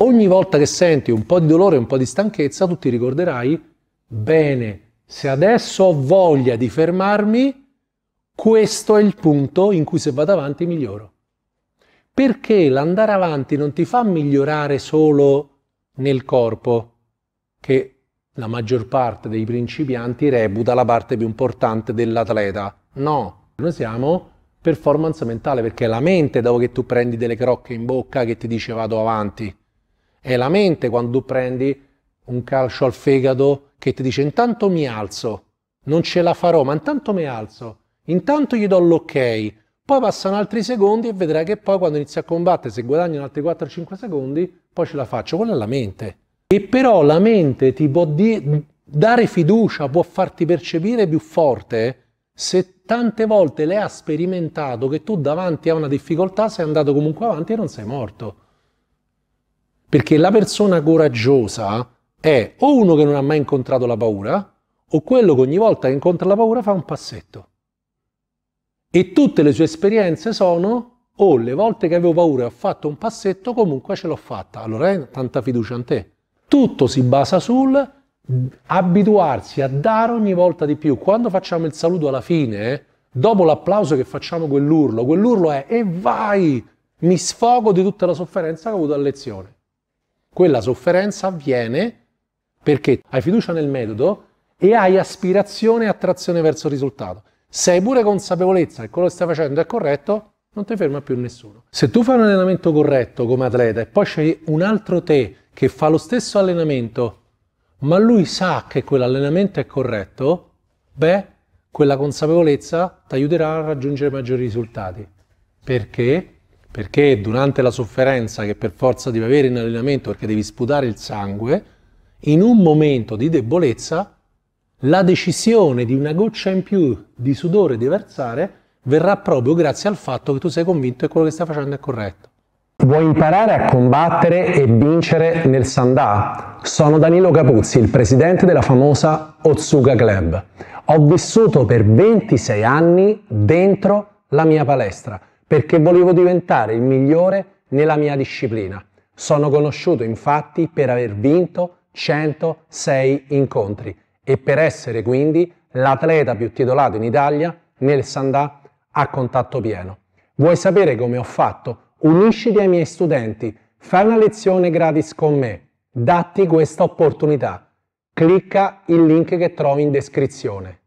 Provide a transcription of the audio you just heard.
Ogni volta che senti un po' di dolore, un po' di stanchezza, tu ti ricorderai, bene, se adesso ho voglia di fermarmi, questo è il punto in cui se vado avanti miglioro. Perché l'andare avanti non ti fa migliorare solo nel corpo, che la maggior parte dei principianti reputa la parte più importante dell'atleta. No, noi siamo performance mentale perché è la mente dopo che tu prendi delle crocche in bocca che ti dice vado avanti. È la mente quando prendi un calcio al fegato che ti dice intanto mi alzo, non ce la farò, ma intanto mi alzo, intanto gli do l'ok, poi passano altri secondi e vedrai che poi quando inizia a combattere, se guadagno altri 4-5 secondi, poi ce la faccio. Quella è la mente. E però la mente ti può dare fiducia, può farti percepire più forte se tante volte lei ha sperimentato che tu davanti a una difficoltà sei andato comunque avanti e non sei morto. Perché la persona coraggiosa è o uno che non ha mai incontrato la paura, o quello che ogni volta che incontra la paura fa un passetto. E tutte le sue esperienze sono o le volte che avevo paura e ho fatto un passetto, comunque ce l'ho fatta. Allora hai eh, tanta fiducia in te. Tutto si basa sul abituarsi a dare ogni volta di più. Quando facciamo il saluto alla fine, dopo l'applauso che facciamo quell'urlo, quell'urlo è e vai, mi sfogo di tutta la sofferenza che ho avuto a lezione quella sofferenza avviene perché hai fiducia nel metodo e hai aspirazione e attrazione verso il risultato. Se hai pure consapevolezza che quello che stai facendo è corretto, non ti ferma più nessuno. Se tu fai un allenamento corretto come atleta e poi c'è un altro te che fa lo stesso allenamento, ma lui sa che quell'allenamento è corretto, beh, quella consapevolezza ti aiuterà a raggiungere maggiori risultati. Perché? perché durante la sofferenza che per forza devi avere in allenamento perché devi sputare il sangue, in un momento di debolezza la decisione di una goccia in più di sudore di versare verrà proprio grazie al fatto che tu sei convinto che quello che stai facendo è corretto. Vuoi imparare a combattere e vincere nel Sandà? Sono Danilo Capuzzi, il presidente della famosa Otsuka Club. Ho vissuto per 26 anni dentro la mia palestra perché volevo diventare il migliore nella mia disciplina. Sono conosciuto infatti per aver vinto 106 incontri e per essere quindi l'atleta più titolato in Italia nel Sandà a contatto pieno. Vuoi sapere come ho fatto? Unisciti ai miei studenti, fai una lezione gratis con me, datti questa opportunità. Clicca il link che trovi in descrizione.